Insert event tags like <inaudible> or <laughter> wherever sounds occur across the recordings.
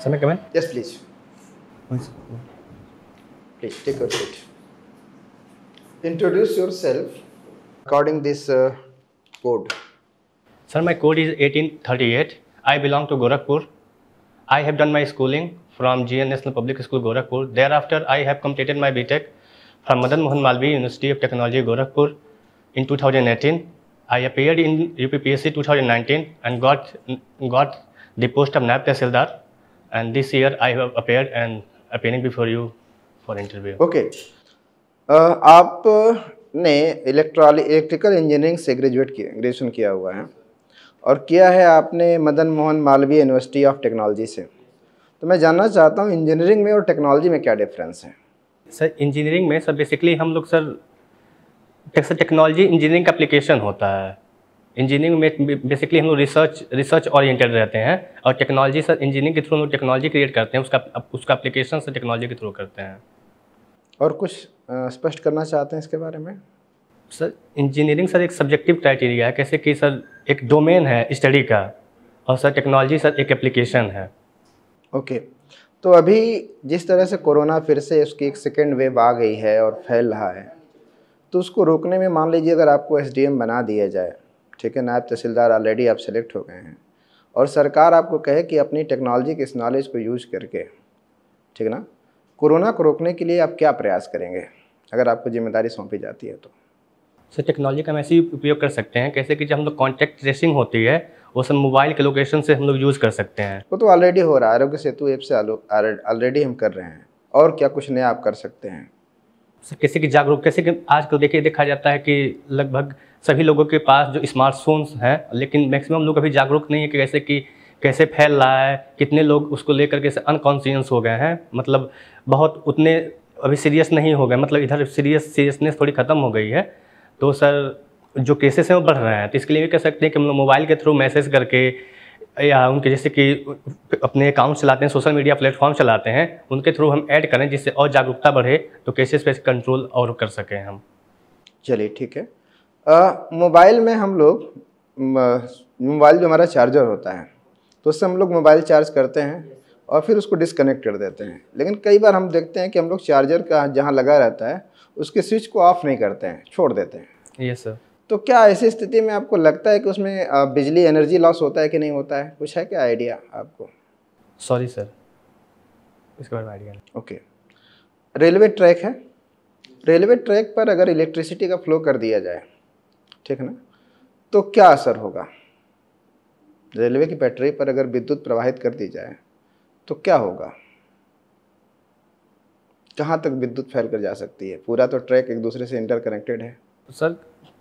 Sir, come in? Yes, please. Yes. Please take your seat. Introduce yourself according this uh, code. Sir, my code is 1838. I belong to Gorakhpur. I have done my schooling from GN National Public School, Gorakhpur. Thereafter, I have completed my BTEC from Madan Mohan Malvi University of Technology, Gorakhpur in 2018. I appeared in UPPSC 2019 and got got the post of NAP Tehsildar. And this year I have appeared and appearing before you for interview. Okay. Uh, आप ने electrical electrical engineering से graduate किया graduation किया हुआ है और किया है आपने Madan Mohan Malaviya university of technology से तो मैं जानना चाहता हूँ इंजीनियरिंग में और टेक्नोलॉजी में क्या डिफरेंस है सर इंजीनियरिंग में सर बेसिकली हम लोग सर जैसे टेक्नोलॉजी इंजीनियरिंग का एप्लीकेशन होता है इंजीनियरिंग में बेसिकली हम लोग रिसर्च रिसर्च ओरिएंटेड रहते हैं और टेक्नोलॉजी सर इंजीनियरिंग के थ्रू हम लोग टेक्नोलॉजी क्रिएट करते हैं उसका उसका एप्लीकेशन सर टेक्नोलॉजी के थ्रू करते हैं और कुछ स्पष्ट करना चाहते हैं इसके बारे में सर इंजीनियरिंग सर एक सब्जेक्टिव क्राइटेरिया है कैसे कि सर एक डोमेन है स्टडी का और सर टेक्नोलॉजी सर एक एप्लीकेशन है ओके okay. तो अभी जिस तरह से कोरोना फिर से उसकी एक सेकेंड वेव आ गई है और फैल रहा है तो उसको रोकने में मान लीजिए अगर आपको एस बना दिया जाए ठीक है नायब तहसीलदार ऑलरेडी आप सेलेक्ट हो गए हैं और सरकार आपको कहे कि अपनी टेक्नोलॉजी के इस नॉलेज को यूज करके ठीक ना कोरोना को रोकने के लिए आप क्या प्रयास करेंगे अगर आपको जिम्मेदारी सौंपी जाती है तो सर टेक्नोलॉजी का हम ऐसे उपयोग कर सकते हैं कैसे कि जब हम लोग कॉन्टैक्ट ट्रेसिंग होती है वो सब मोबाइल के लोकेशन से हम लोग यूज़ कर सकते हैं वो तो ऑलरेडी हो रहा है आरोग्य सेतु ऐप से ऑलरेडी हम कर रहे हैं और क्या कुछ नया आप कर सकते हैं कैसे कि जागरूक कैसे कि आजकल देखिए देखा जाता है कि लगभग सभी लोगों के पास जो स्मार्टफोन्स हैं लेकिन मैक्सिमम लोग अभी जागरूक नहीं है कि कैसे कि कैसे फैल रहा है कितने लोग उसको लेकर के अनकॉन्सियस हो गए हैं मतलब बहुत उतने अभी सीरियस नहीं हो गए मतलब इधर सीरियस सीरियसनेस थोड़ी ख़त्म हो गई है तो सर जो केसेस हैं वो बढ़ रहे हैं तो इसके लिए भी कह सकते हैं कि हम लोग मोबाइल के थ्रू मैसेज करके या उनके जैसे कि अपने अकाउंट चलाते हैं सोशल मीडिया प्लेटफॉर्म चलाते हैं उनके थ्रू हम ऐड करें जिससे और जागरूकता बढ़े तो केसेस पर कंट्रोल और कर सकें हम चलिए ठीक है मोबाइल में हम लोग मोबाइल जो हमारा चार्जर होता है तो उससे हम लोग मोबाइल चार्ज करते हैं और फिर उसको डिसकनेक्ट कर देते हैं लेकिन कई बार हम देखते हैं कि हम लोग चार्जर का जहाँ लगा रहता है उसके स्विच को ऑफ नहीं करते हैं छोड़ देते हैं यस सर तो क्या ऐसी स्थिति में आपको लगता है कि उसमें बिजली एनर्जी लॉस होता है कि नहीं होता है कुछ है क्या आइडिया आपको सॉरी सर इसके बारे में आइडिया ओके रेलवे ट्रैक है रेलवे ट्रैक पर अगर इलेक्ट्रिसिटी का फ्लो कर दिया जाए ठीक है ना तो क्या असर होगा रेलवे की बैटरी पर अगर विद्युत प्रवाहित कर दी जाए तो क्या होगा कहाँ तक विद्युत फैल कर जा सकती है पूरा तो ट्रैक एक दूसरे से इंटरकनेक्टेड है सर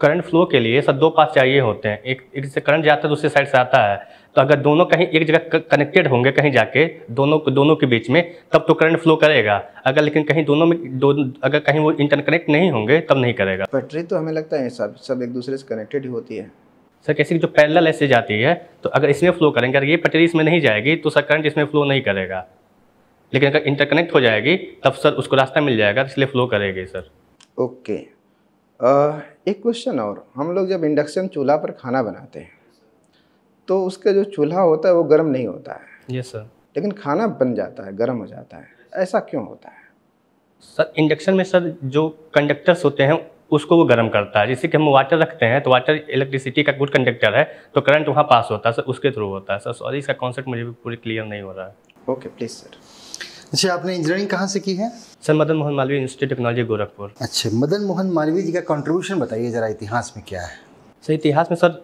करंट फ्लो के लिए सब दो पास चाहिए होते हैं एक एक से करंट जाता है दूसरी साइड से आता है तो अगर दोनों कहीं एक जगह कनेक्टेड होंगे कहीं जाके दोनों दोनों के बीच में तब तो करंट फ्लो करेगा अगर लेकिन कहीं दोनों में दो अगर कहीं वो इंटरकनेक्ट नहीं होंगे तब नहीं करेगा बैटरी तो हमें लगता है सब सब एक दूसरे से कनेक्टेड ही होती है सर कैसे जो पैरल ऐसे जाती है तो अगर इसमें फ्लो करेंगे अगर ये बैटरी इसमें नहीं जाएगी तो सर करंट इसमें फ्लो नहीं करेगा लेकिन अगर इंटरकनेक्ट हो जाएगी तब सर उसको रास्ता मिल जाएगा इसलिए फ्लो करेगी सर ओके एक क्वेश्चन और हम लोग जब इंडक्शन चूल्हा पर खाना बनाते हैं तो उसका जो चूल्हा होता है वो गर्म नहीं होता है यस सर लेकिन खाना बन जाता है गर्म हो जाता है ऐसा क्यों होता है सर इंडक्शन में सर जो कंडक्टर्स होते हैं उसको वो गर्म करता है जैसे कि हम वाटर रखते हैं तो वाटर इलेक्ट्रिसिटी का गुड कंडक्टर है तो करंट वहाँ पास होता है सर उसके थ्रू होता है सर सॉरी इसका कॉन्सेप्ट मुझे भी पूरी क्लियर नहीं हो रहा है ओके प्लीज़ सर अच्छा आपने इंजीनियरिंग कहाँ से की है sir Madan Mohan Malaviya institute technology Gorakhpur अच्छा मदन मोहन मालवीय जी का कंट्रीब्यूशन बताइए जरा इतिहास में क्या है सर इतिहास में सर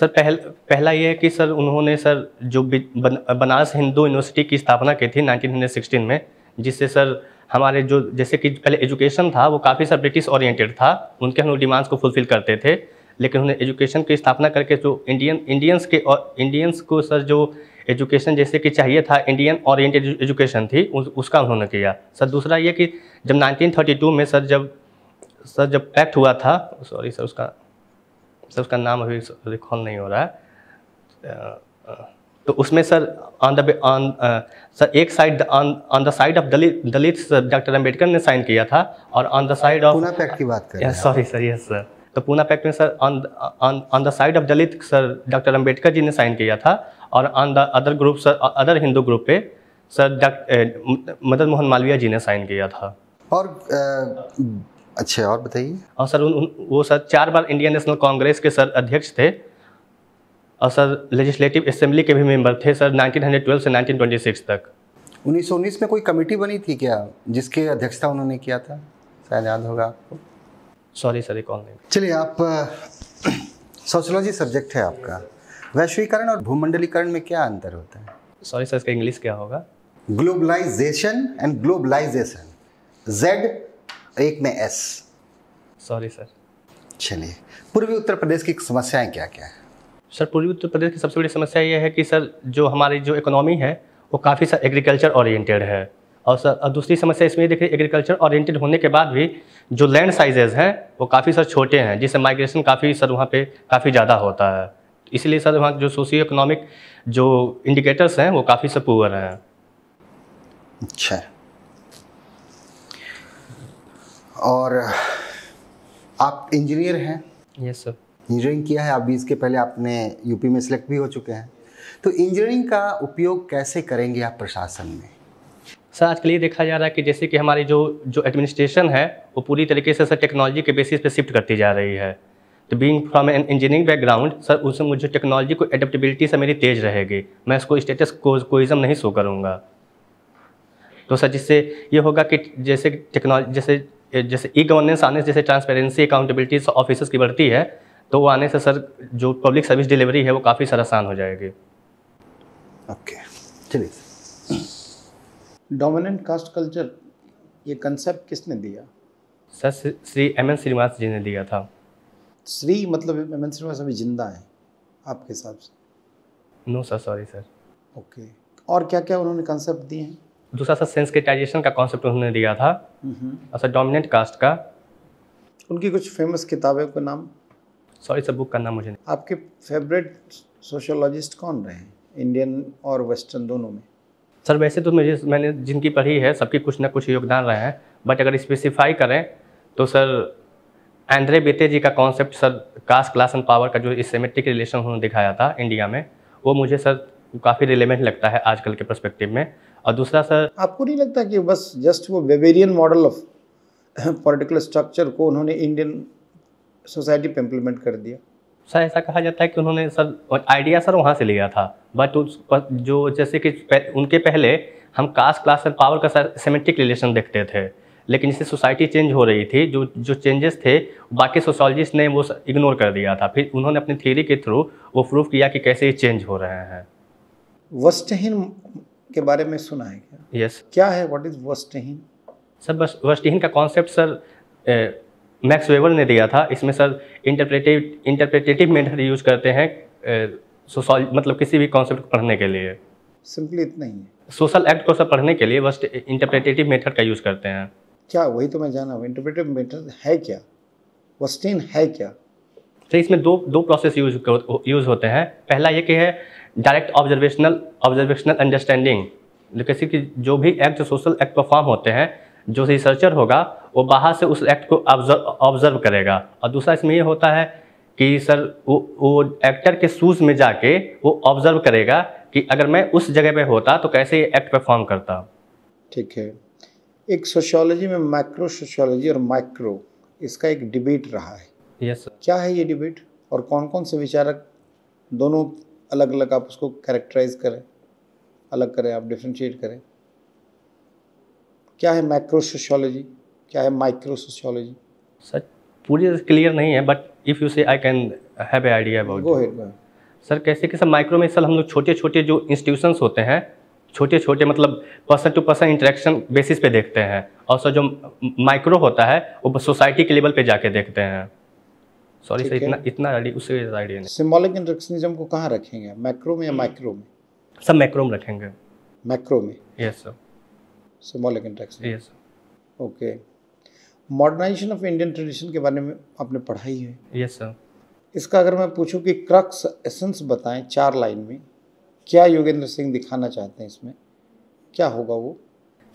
सर पहल पहला ये है कि सर उन्होंने सर जो बन, बनारस हिंदू यूनिवर्सिटी की स्थापना की थी नाइनटीन में जिससे सर हमारे जो जैसे कि पहले एजुकेशन था वो काफ़ी सर ब्रिटिश ओरिएंटेड था उनके हम लोग डिमांड्स को फुलफिल करते थे लेकिन उन्होंने एजुकेशन की स्थापना करके जो इंडियन इंडियंस के और इंडियंस को सर जो एजुकेशन जैसे कि चाहिए था इंडियन ओरिएंटेड एजुकेशन थी उस, उसका उन्होंने किया सर दूसरा ये कि जब 1932 में सर जब सर जब एक्ट हुआ था सॉरी सर उसका सर उसका नाम अभी रिकॉल नहीं हो रहा है तो उसमें सर ऑन द सर एक side on the side of Dalit Dalit doctor Ambedkar ने साइन किया था और on the side of Poona Pact की बात कर सॉरी सर यस सर तो पूना पैक्ट में sir on the side of Dalit sir doctor Ambedkar ji ने साइन किया था और on the other group sir other Hindu group पे सर मदन मोहन मालवीय जी ने साइन किया था और आ, अच्छा और बताइए और सर उन, उन वो सर चार बार इंडियन नेशनल कांग्रेस के सर अध्यक्ष थे और सर लेजिस्लेटिव असेंबली के भी मेंबर थे सर 1912 से 1926 तक 1919 में कोई कमेटी बनी थी क्या जिसके अध्यक्षता उन्होंने किया था शायद याद होगा आपको सॉरी सर कॉल नहीं चलिए आप सोशोलॉजी <clears throat> सब्जेक्ट है आपका वैश्वीकरण और भूमंडलीकरण में क्या अंतर होता है सॉरी सर इसका इंग्लिश क्या होगा ग्लोबलाइजेशन एंड ग्लोबलाइजेशन जेड एक में एस सॉरी सर चलिए पूर्वी उत्तर प्रदेश की समस्याएं क्या क्या है सर पूर्वी उत्तर प्रदेश की सबसे बड़ी समस्या ये है कि सर जो हमारी जो इकोनॉमी है वो काफ़ी सर एग्रीकल्चर ओरिएंटेड है और सर दूसरी समस्या इसमें देखिए एग्रीकल्चर ओरिएंटेड होने के बाद भी जो लैंड साइजेज़ हैं वो काफ़ी सर छोटे हैं जिससे माइग्रेशन काफ़ी सर वहाँ पे काफ़ी ज़्यादा होता है इसलिए सर वहाँ जो सोशियो इकोनॉमिक जो इंडिकेटर्स हैं वो काफ़ी सब पुअर हैं अच्छा और आप इंजीनियर हैं यस सर इंजीनियरिंग किया है आप भी इसके पहले आपने यूपी में सिलेक्ट भी हो चुके हैं तो इंजीनियरिंग का उपयोग कैसे करेंगे आप प्रशासन में सर आजकल ये देखा जा रहा है कि जैसे कि हमारी जो जो एडमिनिस्ट्रेशन है वो पूरी तरीके से सर टेक्नोलॉजी के बेसिस पे शिफ्ट करती जा रही है तो being from an engineering background sir उसमें मुझे टेक्नोलॉजी को एडेप्टबिलिटी से मेरी तेज रहेगी मैं इसको स्टेटस कोइजम नहीं शो करूँगा तो सर जिससे ये होगा कि जैसे टेक्नोलॉजी जैसे जैसे ई गवर्नेंस आने से जैसे ट्रांसपेरेंसी अकाउंटेबिलिटी ऑफिसर्स की बढ़ती है तो वो आने से सर जो पब्लिक सर्विस डिलीवरी है वो काफ़ी सर आसान हो जाएगी ओके चलिए डोमिनेंट कास्ट कल्चर ये कंसेप्ट किसने दिया sir Shri M N Srinivas ji ने दिया था श्री मतलब अभी जिंदा है आपके हिसाब से no sir sorry sir okay और क्या क्या उन्होंने कॉन्सेप्ट दिए हैं दूसरा सर सेंसकेटाइजेशन का कॉन्सेप्ट उन्होंने दिया था सर डोमिनेंट कास्ट का उनकी कुछ फेमस किताबें का नाम सॉरी सर बुक का नाम मुझे नहीं आपके फेवरेट सोशोलॉजिस्ट कौन रहे हैं इंडियन और वेस्टर्न दोनों में सर वैसे तो मुझे मैंने जिनकी पढ़ी है सबकी कुछ ना कुछ योगदान रहे हैं बट अगर स्पेसिफाई करें तो सर एंद्रे बेते जी का concept sir caste class and power का जो इस सेमेट्रिक रिलेशन उन्होंने दिखाया था इंडिया में वो मुझे सर काफ़ी रिलेवेंट लगता है आजकल के परस्पेक्टिव में और दूसरा सर आपको नहीं लगता कि बस जस्ट वो Weberian model of political structure को उन्होंने इंडियन सोसाइटी पर इम्प्लीमेंट कर दिया सर ऐसा कहा जाता है कि उन्होंने सर आइडिया सर वहाँ से लिया था बट उस जो जैसे कि उनके पहले हम कास्ट क्लास एंड पावर का सर सिमेट्रिक रिलेशन देखते थे लेकिन जैसे सोसाइटी चेंज हो रही थी जो जो चेंजेस थे बाकी सोशोलॉजिस्ट ने वो इग्नोर कर दिया था फिर उन्होंने अपनी थ्योरी के थ्रू वो प्रूव किया कि कैसे ये चेंज हो रहे हैं वस्टहीन के बारे में सुना है क्या यस yes. क्या है व्हाट इज वस्टहीन सर बस वस्टहीन का कॉन्सेप्ट सर मैक्स वेबर ने दिया था इसमें sir interpretive interpretative method use करते हैं सोशल मतलब किसी भी कॉन्सेप्ट को पढ़ने के लिए सिंपली इतना ही है सोशल एक्ट को सर पढ़ने के लिए बस इंटरप्रेटेटिव मेथड का यूज करते हैं क्या वही तो मैं जाना हूँ इंटरप्रेटिव मेंटेनेंस है क्या वस्टीन है क्या तो इसमें दो दो प्रोसेस यूज यूज होते हैं पहला ये कि है डायरेक्ट ऑब्जर्वेशनल ऑब्जर्वेशनल अंडरस्टैंडिंग किसी की जो भी एक्ट सोशल एक्ट परफॉर्म होते हैं जो रिसर्चर होगा वो बाहर से उस एक्ट को ऑब्जर्व करेगा और दूसरा इसमें ये होता है कि सर वो वो एक्टर के शूज़ में जाके वो ऑब्जर्व करेगा कि अगर मैं उस जगह पे होता तो कैसे ये एक्ट परफॉर्म करता ठीक है एक सोशियोलॉजी में माइक्रो सोशियोलॉजी और माइक्रो इसका एक डिबेट रहा है यस yes, क्या है ये डिबेट और कौन कौन से विचारक दोनों अलग अलग आप उसको कैरेक्टराइज करें अलग करें आप डिफ्रेंशिएट करें क्या है माइक्रो सोशियोलॉजी क्या है माइक्रो सोशियोलॉजी सर पूरी क्लियर तो नहीं है but if you say I can have a idea about go ahead sir कैसे कि सर माइक्रो में सर हम लोग छोटे छोटे जो इंस्टीट्यूशंस होते हैं छोटे छोटे मतलब person to person interaction basis पे देखते हैं और सर जो माइक्रो होता है वो सोसाइटी के लेवल पे जाके देखते हैं सॉरी सर इतना इतना उससे आइडिया नहीं सिम्बॉलिक इंटरेक्शनिज्म को कहाँ रखेंगे मैक्रो में या माइक्रो hmm. में सब मैक्रो में रखेंगे मैक्रो में yes symbolic interaction yes okay modernisation of Indian tradition के बारे में आपने पढ़ाई है यस सर इसका अगर मैं पूछूं कि क्रक्स एसेंस बताएं चार लाइन में क्या योगेंद्र सिंह दिखाना चाहते हैं इसमें क्या होगा वो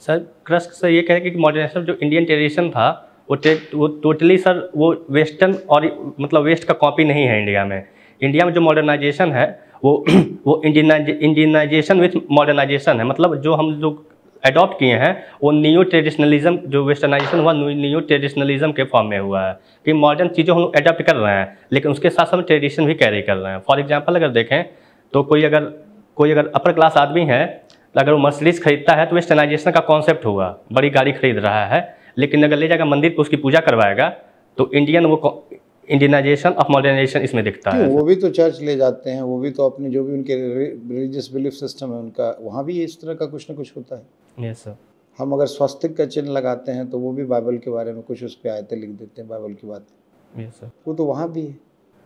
सर क्रस्क सर ये कह रहे हैं कि मॉडर्नाइजेशन जो इंडियन ट्रेडिशन था वो वो टोटली सर वो वेस्टर्न और मतलब वेस्ट का कॉपी नहीं है इंडिया में इंडिया में जो मॉडर्नाइजेशन है वो <clears throat> वो इंडियनाइजेशन विथ मॉडर्नाइजेशन है मतलब जो हम लोग अडॉप्ट किए हैं वो न्यू ट्रेडिशनलिज्म जो वेस्टर्नाइजेशन हुआ न्यू ट्रेडिशनलिज्म के फॉर्म में हुआ है कि मॉडर्न चीज़ों हम अडॉप्ट कर रहे हैं लेकिन उसके साथ साथ ट्रेडिशन भी कैरी कर रहे हैं फॉर एग्जाम्पल अगर देखें तो कोई अगर कोई अगर अपर क्लास आदमी है अगर वो मर्सडीज खरीदता है तो वेस्टर्नाइजेशन का कॉन्सेप्ट होगा बड़ी गाड़ी खरीद रहा है लेकिन अगर ले जाएगा मंदिर पर उसकी पूजा करवाएगा तो इंडियन वो इंडियनाइजेशन ऑफ मॉडर्नाइजेशन इसमें दिखता है वो भी तो चर्च ले जाते हैं वो भी तो अपने जो भी उनके रिलीजियस बिलीफ सिस्टम है उनका वहाँ भी इस तरह का कुछ ना कुछ होता है यस सर हम अगर स्वास्थ्य का चिन्ह लगाते हैं तो वो भी बाइबल के बारे में कुछ उस पर आयतें लिख देते हैं बाइबल की बात यस सर वो तो वहाँ भी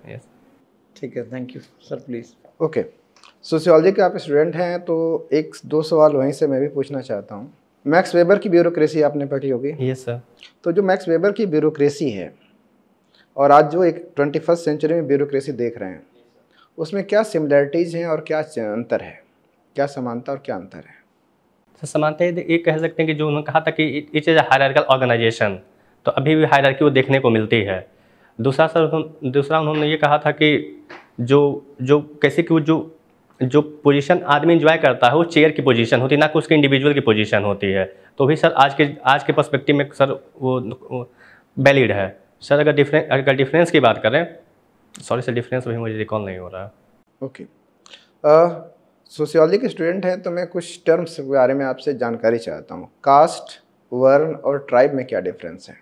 है यस ठीक है thank you sir please okay sociology के आप स्टूडेंट हैं तो एक दो सवाल वहीं से मैं भी पूछना चाहता हूँ मैक्स वेबर की ब्यूरोक्रेसी आपने पढ़ी होगी यस सर तो जो मैक्स वेबर की ब्यूरोक्रेसी है और आज जो एक ट्वेंटी फर्स्ट सेंचुरी में ब्यूरोक्रेसी देख रहे हैं उसमें क्या सिमिलैरिटीज़ हैं और क्या अंतर है क्या समानता और क्या अंतर है सर समानता ये कह सकते हैं कि जो उन्होंने कहा था कि it is a hierarchical organization तो अभी भी हायरकी वो देखने को मिलती है दूसरा सर दूसरा उन्होंने ये कहा था कि जो जो कैसे कि वो जो जो पोजीशन आदमी इंजॉय करता है वो चेयर की पोजीशन होती है ना कि उसके इंडिविजुअल की पोजीशन होती है तो भी सर आज के आज के पर्सपेक्टिव में सर वो वैलिड है सर अगर डिफरेंस अगर डिफरेंस की बात करें सॉरी सर डिफरेंस अभी मुझे रिकॉल नहीं हो रहा ओके सोशियोलॉजी के स्टूडेंट हैं तो मैं कुछ टर्म्स के बारे में आपसे जानकारी चाहता हूँ कास्ट वर्ण और ट्राइब में क्या डिफरेंस है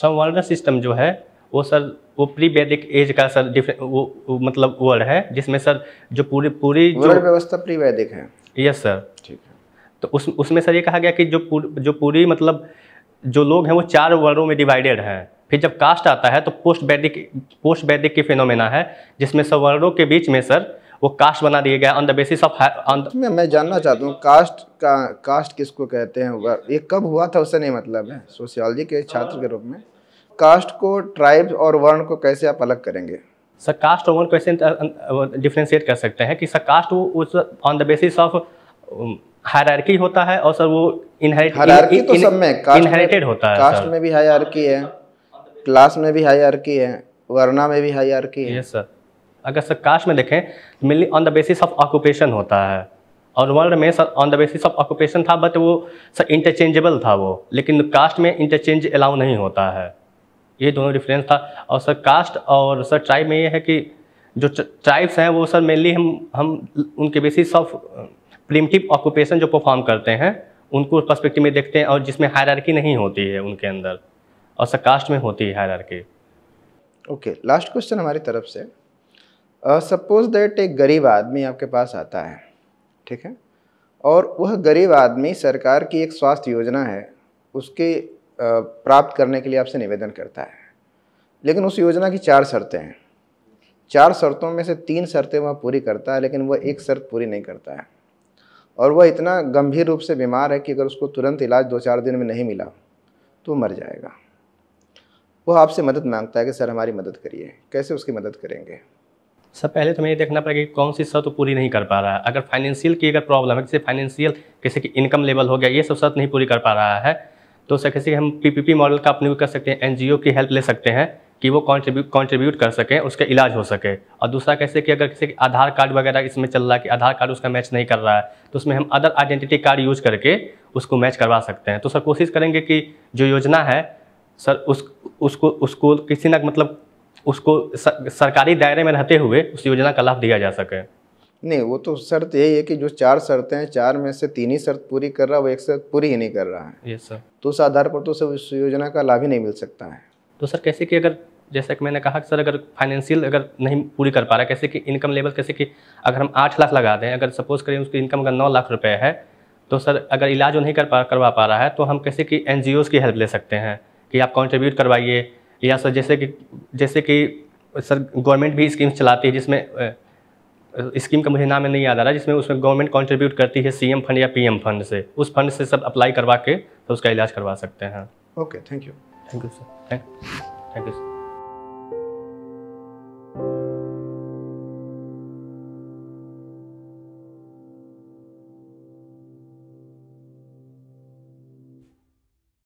संवर्ण सिस्टम जो है वो सर वो प्री वैदिक एज का सर डिफरेंट वो, वो मतलब वर्ड है जिसमें सर जो पूरी पूरी जो व्यवस्था प्री वैदिक है यस सर ठीक है तो उस उसमें सर ये कहा गया कि जो पूर, जो पूरी मतलब जो लोग हैं वो चार वर्डों में डिवाइडेड हैं फिर जब कास्ट आता है तो पोस्ट वैदिक पोस्ट वैदिक की फिनोमेना है जिसमें वर्डों के बीच में सर वो कास्ट बना दिया गया ऑन द बेसिस ऑफ मैं मैं जानना चाहता हूँ कास्ट का कास्ट किसको कहते हैं ये कब हुआ था उससे नहीं मतलब है सोशियोलॉजी के छात्र के रूप में कास्ट को ट्राइब्स और वर्ण को कैसे आप अलग करेंगे सर कास्ट और वर्ण कैसे डिफ्रेंशिएट कर सकते हैं कि सर कास्ट वो उस on the basis of hierarchy होता है और सर वो इनहेरिट हायरार्की तो सब में इनहेरिटेड होता है कास्ट में भी हायरार्की है क्लास में भी हायरार्की है वर्णा में भी हायरार्की है यस सर अगर सर कास्ट में देखें मिली on the basis of occupation होता है और वर्ल्ड में sir on the basis of occupation था बट वो सर इंटरचेंजेबल था वो लेकिन कास्ट में इंटरचेंज अलाउ नहीं होता है ये दोनों डिफरेंस था और सर कास्ट और सर ट्राइब में ये है कि जो ट्राइब्स हैं वो सर मेनली हम हम उनके बेसिस ऑफ प्रिमटिव ऑक्यूपेशन जो परफॉर्म करते हैं उनको पर्सपेक्टिव में देखते हैं और जिसमें हायरार्की नहीं होती है उनके अंदर और सर कास्ट में होती है हायरार्की ओके लास्ट क्वेश्चन हमारी तरफ से सपोज uh, दैट एक गरीब आदमी आपके पास आता है ठीक है और वह गरीब आदमी सरकार की एक स्वास्थ्य योजना है उसके प्राप्त करने के लिए आपसे निवेदन करता है लेकिन उस योजना की चार शर्तें हैं चार शर्तों में से तीन शर्तें वह पूरी करता है लेकिन वह एक शर्त पूरी नहीं करता है और वह इतना गंभीर रूप से बीमार है कि अगर उसको तुरंत इलाज दो चार दिन में नहीं मिला तो मर जाएगा वह आपसे मदद मांगता है कि सर हमारी मदद करिए कैसे उसकी मदद करेंगे सर पहले तो हमें ये देखना पड़ेगा कि कौन सी शर्त तो पूरी नहीं कर पा रहा है अगर फाइनेंशियल की अगर प्रॉब्लम है जैसे फाइनेंशियल जैसे कि इनकम लेवल हो गया ये सब शर्त नहीं पूरी कर पा रहा है तो उस कैसे हम पीपीपी मॉडल का अपने कर सकते हैं एनजीओ की हेल्प ले सकते हैं कि वो कॉन्ट्रीब्यूट कॉन्ट्रीब्यूट कर सकें उसका इलाज हो सके और दूसरा कैसे कि अगर किसी आधार कार्ड वगैरह इसमें चल रहा है कि आधार कार्ड उसका मैच नहीं कर रहा है तो उसमें हम अदर आइडेंटिटी कार्ड यूज करके उसको मैच करवा सकते हैं तो सर कोशिश करेंगे कि जो योजना है सर उस उसको उसको किसी ना मतलब उसको सरकारी दायरे में रहते हुए उस योजना का लाभ दिया जा सके नहीं वो तो शर्त यही है कि जो चार शर्तें हैं चार में से तीन ही शर्त पूरी कर रहा है वो एक शर्त पूरी ही नहीं कर रहा है ये सर तो उस आधार पर तो सर उस योजना का लाभ ही नहीं मिल सकता है तो सर कैसे कि अगर जैसा कि मैंने कहा कि सर अगर फाइनेंशियल अगर नहीं पूरी कर पा रहा कैसे कि इनकम लेवल कैसे कि अगर हम आठ लाख लगा दें अगर सपोज करें उसकी इनकम अगर नौ लाख रुपये है तो सर अगर इलाज नहीं कर पा करवा पा रहा है तो हम कैसे कि एन की हेल्प ले सकते हैं कि आप कॉन्ट्रीब्यूट करवाइए या सर जैसे कि जैसे कि सर गवर्नमेंट भी स्कीम्स चलाती है जिसमें स्कीम का मुझे नाम नहीं याद आ रहा जिसमें उसमें गवर्नमेंट कंट्रीब्यूट करती है सीएम फंड या पीएम फंड से उस फंड से सब अप्लाई करवा के तो उसका इलाज करवा सकते हैं okay thank you thank you sir thank you sir